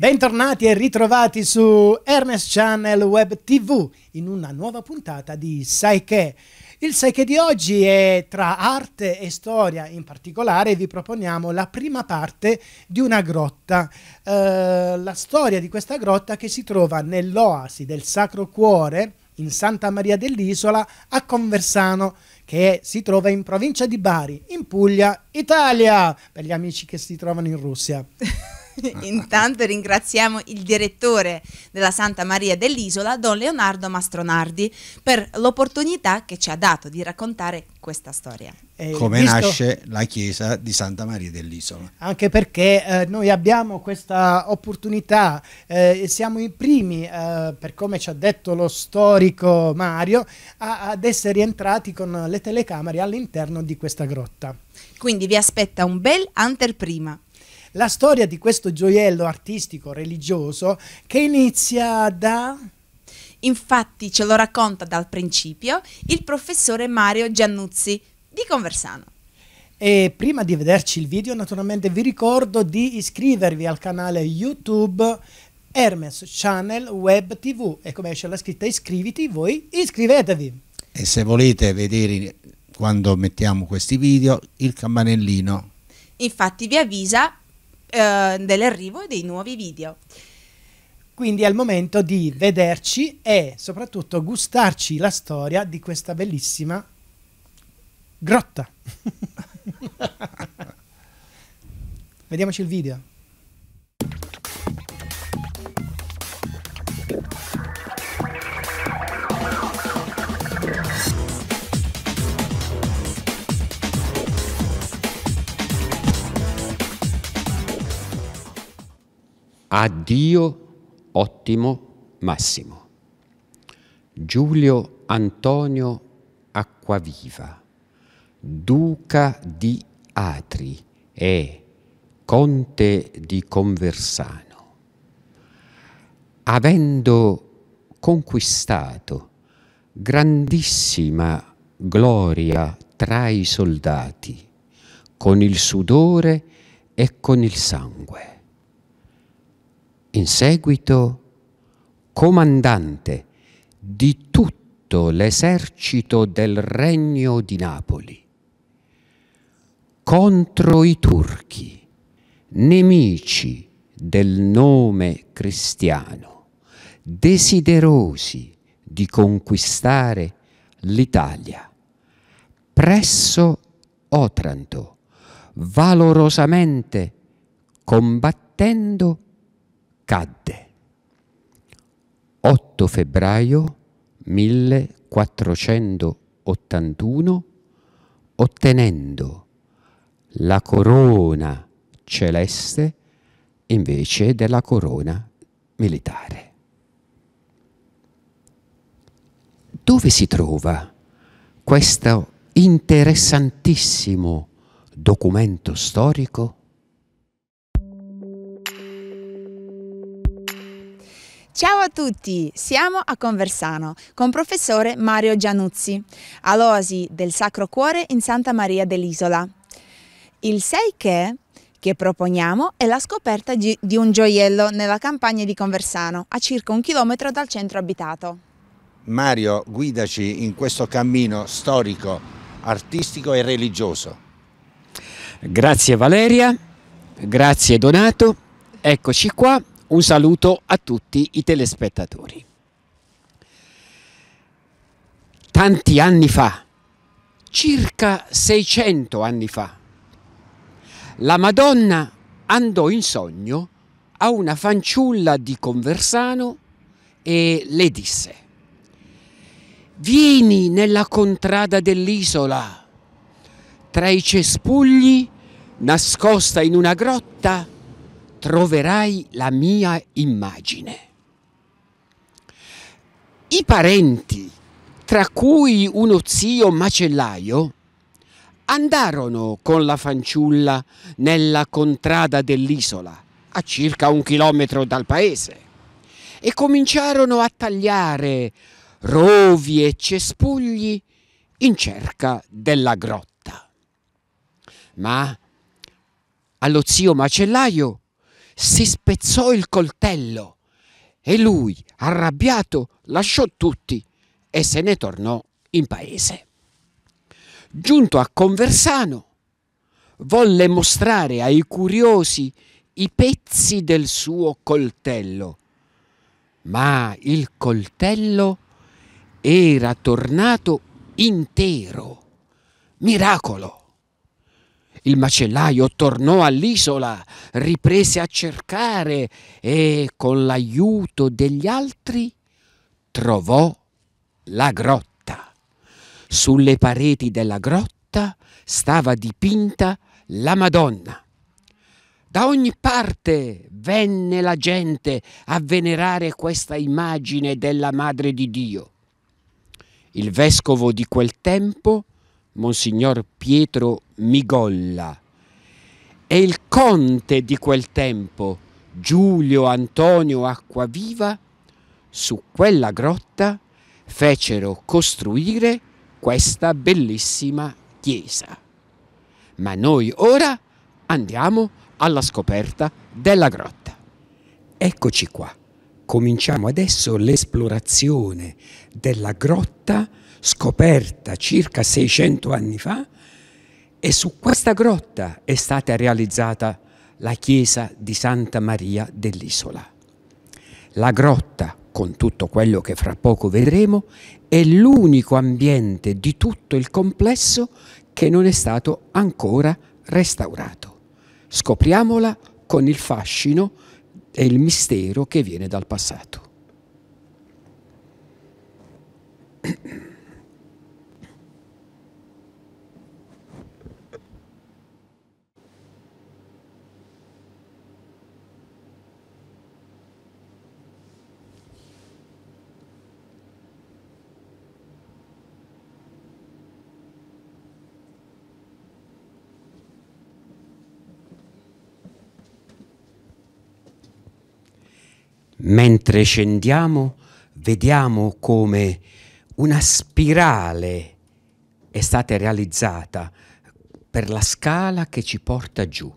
Bentornati e ritrovati su Ernest Channel Web TV in una nuova puntata di Sai che. Il Sai che di oggi è tra arte e storia, in particolare vi proponiamo la prima parte di una grotta, eh, la storia di questa grotta che si trova nell'oasi del Sacro Cuore in Santa Maria dell'Isola a Conversano, che si trova in provincia di Bari, in Puglia, Italia, per gli amici che si trovano in Russia. Intanto ringraziamo il direttore della Santa Maria dell'Isola, Don Leonardo Mastronardi, per l'opportunità che ci ha dato di raccontare questa storia. Eh, Come visto... nasce la chiesa di Santa Maria dell'Isola. Anche perché eh, noi abbiamo questa opportunità, eh, siamo i primi, eh, per come ci ha detto lo storico Mario, a, ad essere entrati con le telecamere all'interno di questa grotta. Quindi vi aspetta un bel anterprima la storia di questo gioiello artistico religioso che inizia da... Infatti ce lo racconta dal principio il professore Mario Giannuzzi di Conversano. E prima di vederci il video naturalmente vi ricordo di iscrivervi al canale YouTube Hermes Channel Web TV e come c'è la scritta iscriviti voi iscrivetevi. E se volete vedere quando mettiamo questi video il campanellino. Infatti vi avvisa eh, dell'arrivo dei nuovi video. Quindi è il momento di vederci e soprattutto gustarci la storia di questa bellissima grotta. Vediamoci il video. a Dio ottimo massimo. Giulio Antonio Acquaviva, duca di Atri e conte di Conversano, avendo conquistato grandissima gloria tra i soldati, con il sudore e con il sangue in seguito comandante di tutto l'esercito del regno di Napoli contro i turchi, nemici del nome cristiano, desiderosi di conquistare l'Italia. Presso Otranto, valorosamente combattendo cadde. 8 febbraio 1481 ottenendo la corona celeste invece della corona militare. Dove si trova questo interessantissimo documento storico? Ciao a tutti, siamo a Conversano con professore Mario Gianuzzi, all'Oasi del Sacro Cuore in Santa Maria dell'Isola. Il 6 che che proponiamo è la scoperta di un gioiello nella campagna di Conversano, a circa un chilometro dal centro abitato. Mario, guidaci in questo cammino storico, artistico e religioso. Grazie Valeria, grazie Donato, eccoci qua un saluto a tutti i telespettatori. Tanti anni fa, circa 600 anni fa, la Madonna andò in sogno a una fanciulla di Conversano e le disse «Vieni nella contrada dell'isola, tra i cespugli, nascosta in una grotta, troverai la mia immagine. I parenti, tra cui uno zio macellaio, andarono con la fanciulla nella contrada dell'isola, a circa un chilometro dal paese, e cominciarono a tagliare rovi e cespugli in cerca della grotta. Ma allo zio macellaio si spezzò il coltello e lui, arrabbiato, lasciò tutti e se ne tornò in paese. Giunto a Conversano, volle mostrare ai curiosi i pezzi del suo coltello, ma il coltello era tornato intero. Miracolo! Il macellaio tornò all'isola, riprese a cercare e con l'aiuto degli altri trovò la grotta. Sulle pareti della grotta stava dipinta la Madonna. Da ogni parte venne la gente a venerare questa immagine della Madre di Dio. Il vescovo di quel tempo Monsignor Pietro Migolla, e il conte di quel tempo, Giulio Antonio Acquaviva, su quella grotta fecero costruire questa bellissima chiesa. Ma noi ora andiamo alla scoperta della grotta. Eccoci qua. Cominciamo adesso l'esplorazione della grotta scoperta circa 600 anni fa e su questa grotta è stata realizzata la chiesa di Santa Maria dell'Isola. La grotta, con tutto quello che fra poco vedremo, è l'unico ambiente di tutto il complesso che non è stato ancora restaurato. Scopriamola con il fascino e il mistero che viene dal passato. Mentre scendiamo vediamo come una spirale è stata realizzata per la scala che ci porta giù.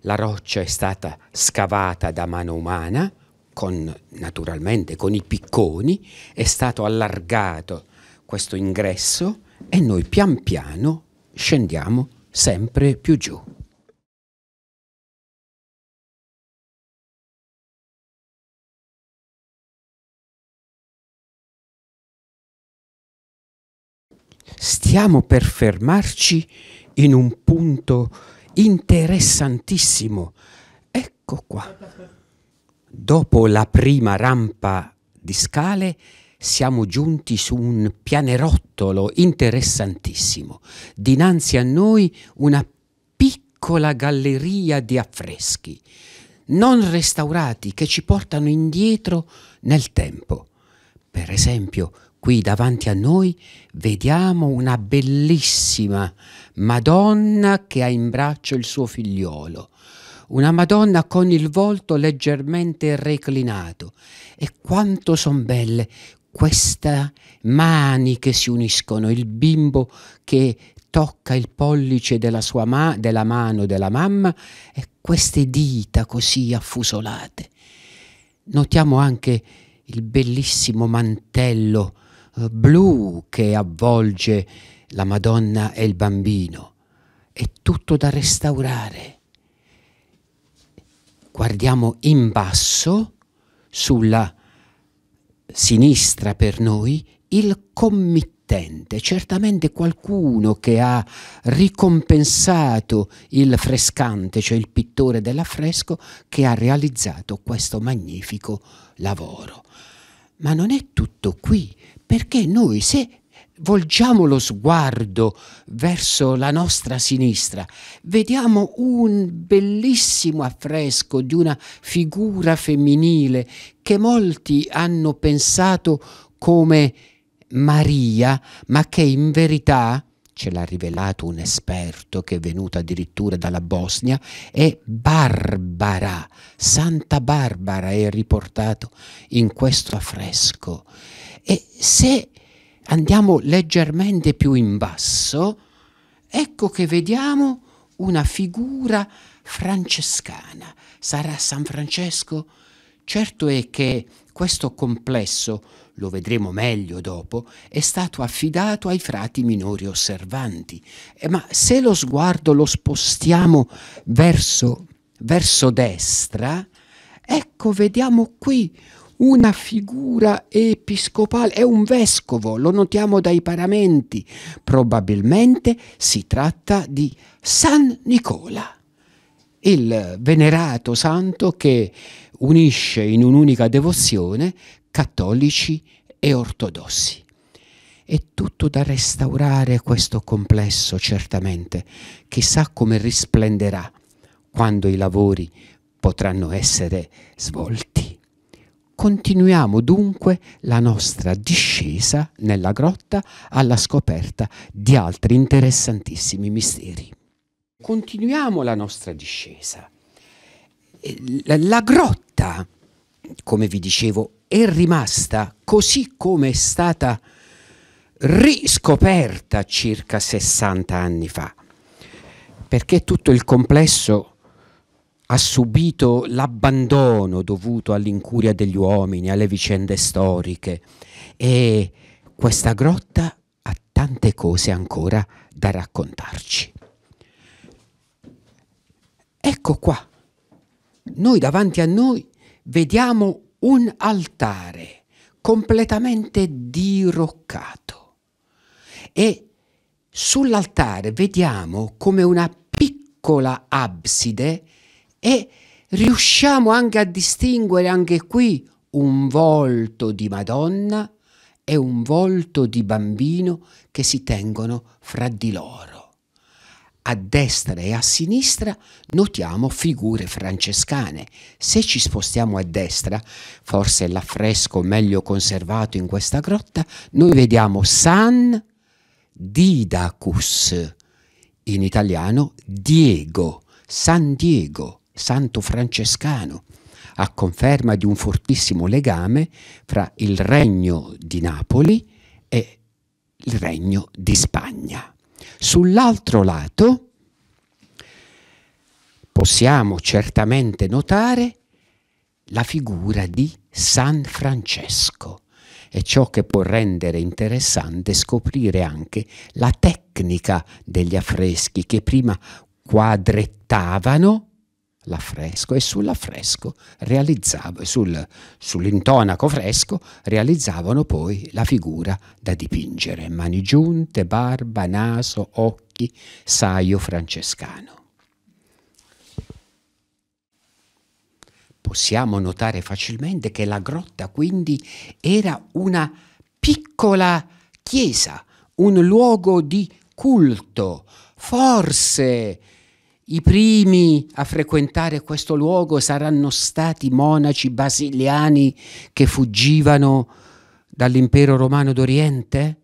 La roccia è stata scavata da mano umana, con, naturalmente con i picconi, è stato allargato questo ingresso e noi pian piano scendiamo sempre più giù. stiamo per fermarci in un punto interessantissimo. Ecco qua. Dopo la prima rampa di scale siamo giunti su un pianerottolo interessantissimo. Dinanzi a noi una piccola galleria di affreschi, non restaurati, che ci portano indietro nel tempo. Per esempio, qui davanti a noi vediamo una bellissima Madonna che ha in braccio il suo figliolo, una Madonna con il volto leggermente reclinato. E quanto sono belle queste mani che si uniscono, il bimbo che tocca il pollice della, sua ma- della mano della mamma e queste dita così affusolate. Notiamo anche il bellissimo mantello blu che avvolge la Madonna e il bambino. È tutto da restaurare. Guardiamo in basso, sulla sinistra per noi, il committente, certamente qualcuno che ha ricompensato il frescante, cioè il pittore dell'affresco, che ha realizzato questo magnifico lavoro. Ma non è tutto qui, perché noi se volgiamo lo sguardo verso la nostra sinistra, vediamo un bellissimo affresco di una figura femminile che molti hanno pensato come Maria, ma che in verità ce l'ha rivelato un esperto che è venuto addirittura dalla Bosnia, è Barbara. Santa Barbara è riportato in questo affresco e se andiamo leggermente più in basso, ecco che vediamo una figura francescana. Sarà San Francesco? Certo è che questo complesso, lo vedremo meglio dopo, è stato affidato ai frati minori osservanti. Eh, ma se lo sguardo lo spostiamo verso, verso destra, ecco, vediamo qui una figura episcopale, è un vescovo, lo notiamo dai paramenti. Probabilmente si tratta di San Nicola, il venerato santo che unisce in un'unica devozione cattolici e ortodossi. È tutto da restaurare questo complesso, certamente. Chissà come risplenderà quando i lavori potranno essere svolti. Continuiamo dunque la nostra discesa nella grotta alla scoperta di altri interessantissimi misteri. Continuiamo la nostra discesa. La grotta, come vi dicevo, è rimasta così come è stata riscoperta circa 60 anni fa, perché tutto il complesso ha subito l'abbandono dovuto all'incuria degli uomini, alle vicende storiche e questa grotta ha tante cose ancora da raccontarci. Ecco qua, noi davanti a noi vediamo un altare completamente diroccato e sull'altare vediamo come una piccola abside e riusciamo anche a distinguere anche qui un volto di Madonna e un volto di bambino che si tengono fra di loro. A destra e a sinistra notiamo figure francescane. Se ci spostiamo a destra, forse l'affresco meglio conservato in questa grotta, noi vediamo San Didacus, in italiano Diego, San Diego santo francescano, a conferma di un fortissimo legame fra il regno di Napoli e il regno di Spagna. Sull'altro lato possiamo certamente notare la figura di San Francesco e ciò che può rendere interessante scoprire anche la tecnica degli affreschi che prima quadrettavano l'affresco e sull'affresco realizzava, sul, sull'intonaco fresco realizzavano poi la figura da dipingere, mani giunte, barba, naso, occhi, saio francescano. Possiamo notare facilmente che la grotta quindi era una piccola chiesa, un luogo di culto, forse i primi a frequentare questo luogo saranno stati monaci basiliani che fuggivano dall'impero romano d'Oriente?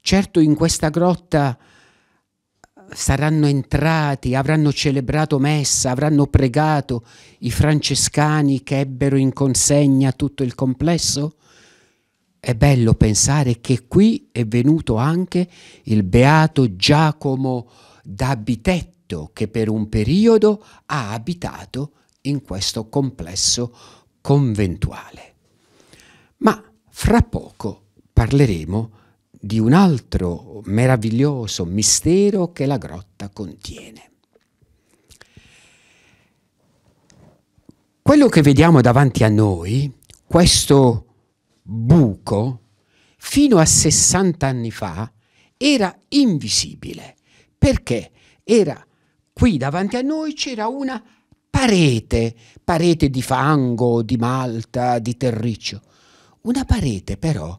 Certo in questa grotta eh, saranno entrati, avranno celebrato messa, avranno pregato i francescani che ebbero in consegna tutto il complesso? È bello pensare che qui è venuto anche il beato Giacomo da Bitet, delitto che per un periodo ha abitato in questo complesso conventuale. Ma fra poco parleremo di un altro meraviglioso mistero che la grotta contiene. Quello che vediamo davanti a noi, questo buco, fino a 60 anni fa era invisibile perché era Qui davanti a noi c'era una parete, parete di fango, di malta, di terriccio. Una parete però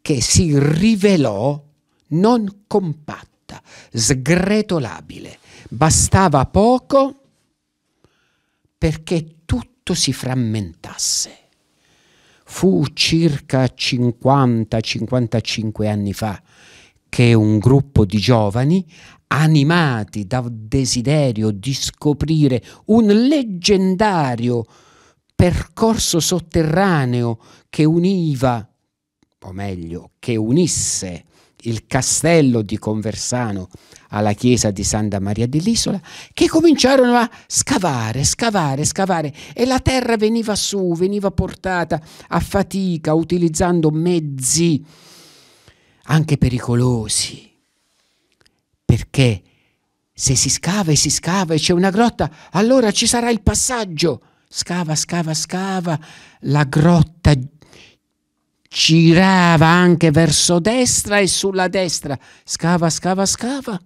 che si rivelò non compatta, sgretolabile. Bastava poco perché tutto si frammentasse. Fu circa 50-55 anni fa che un gruppo di giovani animati dal desiderio di scoprire un leggendario percorso sotterraneo che univa, o meglio, che unisse il castello di Conversano alla chiesa di Santa Maria dell'Isola, che cominciarono a scavare, scavare, scavare e la terra veniva su, veniva portata a fatica utilizzando mezzi anche pericolosi perché se si scava e si scava e c'è una grotta, allora ci sarà il passaggio. Scava, scava, scava, la grotta girava anche verso destra e sulla destra. Scava, scava, scava,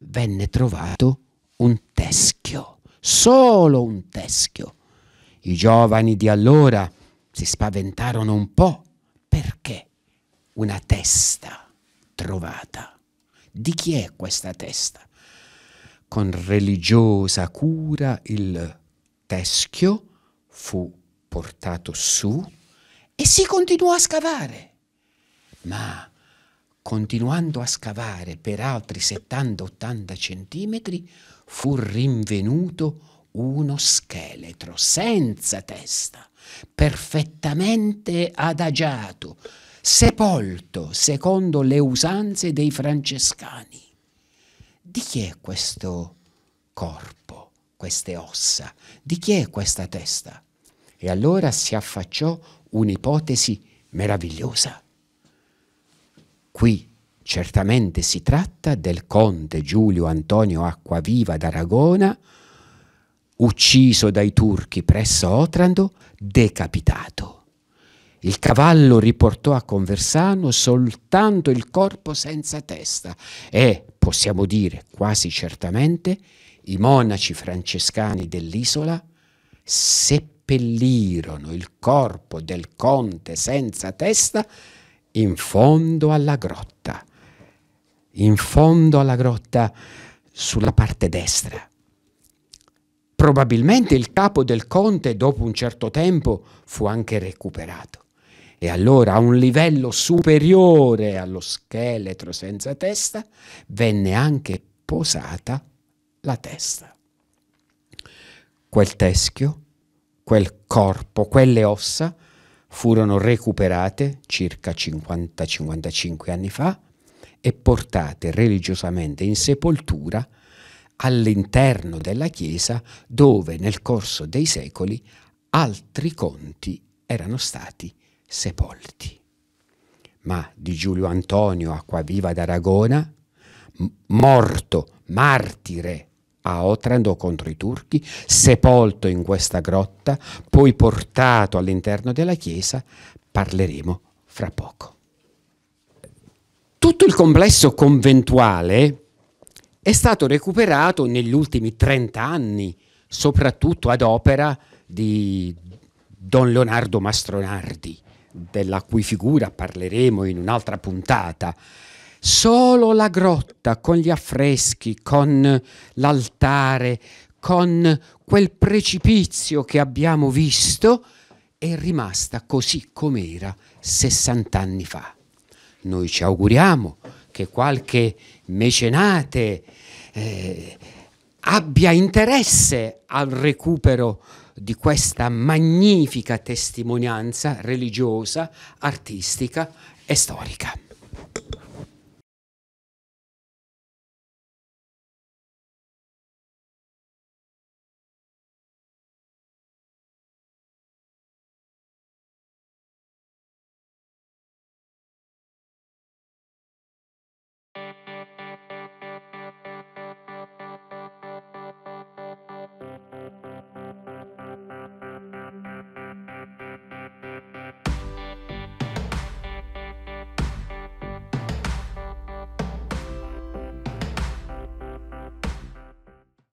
venne trovato un teschio, solo un teschio. I giovani di allora si spaventarono un po' perché una testa trovata. Di chi è questa testa? Con religiosa cura il teschio fu portato su e si continuò a scavare. Ma continuando a scavare per altri 70-80 centimetri, fu rinvenuto uno scheletro senza testa, perfettamente adagiato, sepolto secondo le usanze dei francescani. Di chi è questo corpo, queste ossa? Di chi è questa testa? E allora si affacciò un'ipotesi meravigliosa. Qui certamente si tratta del conte Giulio Antonio Acquaviva d'Aragona, ucciso dai turchi presso Otrando, decapitato. Il cavallo riportò a Conversano soltanto il corpo senza testa e, possiamo dire quasi certamente, i monaci francescani dell'isola seppellirono il corpo del conte senza testa in fondo alla grotta, in fondo alla grotta sulla parte destra. Probabilmente il capo del conte dopo un certo tempo fu anche recuperato e allora a un livello superiore allo scheletro senza testa venne anche posata la testa. Quel teschio, quel corpo, quelle ossa furono recuperate circa 50-55 anni fa e portate religiosamente in sepoltura all'interno della Chiesa dove nel corso dei secoli altri conti erano stati sepolti. Ma di Giulio Antonio Acquaviva d'Aragona, morto martire a Otranto contro i turchi, sepolto in questa grotta, poi portato all'interno della chiesa, parleremo fra poco. Tutto il complesso conventuale è stato recuperato negli ultimi 30 anni, soprattutto ad opera di Don Leonardo Mastronardi, della cui figura parleremo in un'altra puntata. Solo la grotta con gli affreschi, con l'altare, con quel precipizio che abbiamo visto è rimasta così com'era 60 anni fa. Noi ci auguriamo che qualche mecenate eh, abbia interesse al recupero di questa magnifica testimonianza religiosa, artistica e storica.